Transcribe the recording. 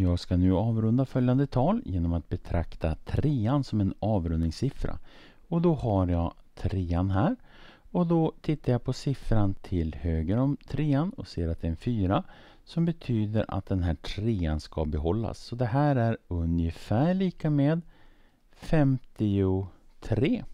Jag ska nu avrunda följande tal genom att betrakta trean som en avrundningssiffra. Och då har jag trean här. Och då tittar jag på siffran till höger om trean och ser att det är en fyra som betyder att den här trean ska behållas. Så det här är ungefär lika med 53.